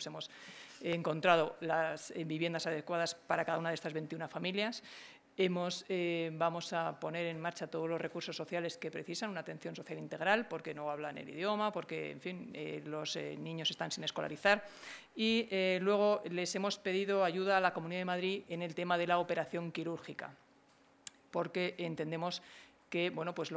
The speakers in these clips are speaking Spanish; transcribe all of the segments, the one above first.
Pues hemos encontrado las eh, viviendas adecuadas para cada una de estas 21 familias. Hemos, eh, vamos a poner en marcha todos los recursos sociales que precisan, una atención social integral, porque no hablan el idioma, porque, en fin, eh, los niños están sin escolarizar. Y luego les hemos pedido ayuda a la Comunidad de Madrid en el tema de la operación quirúrgica, porque entendemos que bueno, pues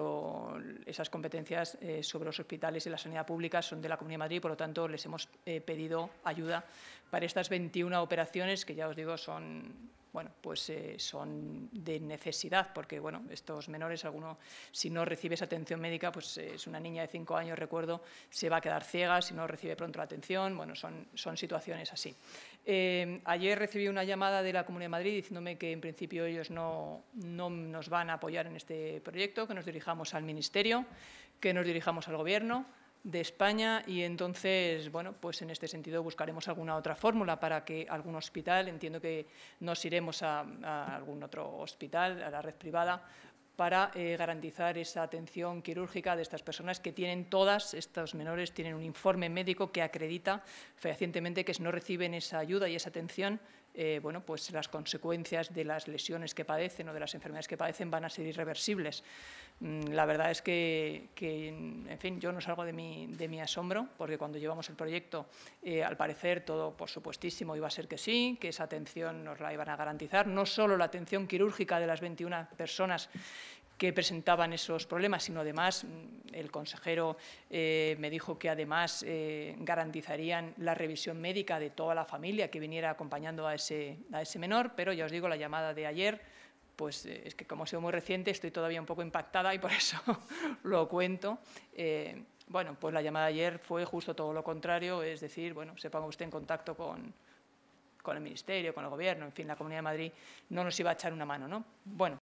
esas competencias eh, sobre los hospitales y la sanidad pública son de la Comunidad de Madrid, por lo tanto les hemos eh, pedido ayuda para estas 21 operaciones que ya os digo son bueno, pues eh, son de necesidad, porque bueno, estos menores, alguno, si no recibes atención médica, pues eh, es una niña de cinco años, recuerdo, se va a quedar ciega si no recibe pronto la atención, bueno, son, situaciones así. Eh, ayer recibí una llamada de la Comunidad de Madrid diciéndome que en principio ellos no, no nos van a apoyar en este proyecto, que nos dirijamos al Ministerio, que nos dirijamos al Gobierno, de España y entonces, bueno, pues en este sentido buscaremos alguna otra fórmula para que algún hospital, entiendo que nos iremos a, algún otro hospital, a la red privada, para eh, garantizar esa atención quirúrgica de estas personas que tienen todas, estos menores tienen un informe médico que acredita fehacientemente que no reciben esa ayuda y esa atención eh, bueno, pues las consecuencias de las lesiones que padecen o de las enfermedades que padecen van a ser irreversibles. Mm, la verdad es que, en fin, yo no salgo de mi, asombro, porque cuando llevamos el proyecto, eh, al parecer todo, por supuestísimo, iba a ser que sí, que esa atención nos la iban a garantizar, no solo la atención quirúrgica de las 21 personas que presentaban esos problemas, sino además mm, el consejero eh, me dijo que además eh, garantizarían la revisión médica de toda la familia que viniera acompañando a ese, a ese menor, pero ya os digo, la llamada de ayer, pues eh, es que como ha sido muy reciente estoy todavía un poco impactada y por eso lo cuento. bueno, pues la llamada de ayer fue justo todo lo contrario, es decir, bueno, se ponga usted en contacto con, con el Ministerio, con el Gobierno, en fin, la Comunidad de Madrid no nos iba a echar una mano, ¿no? Bueno,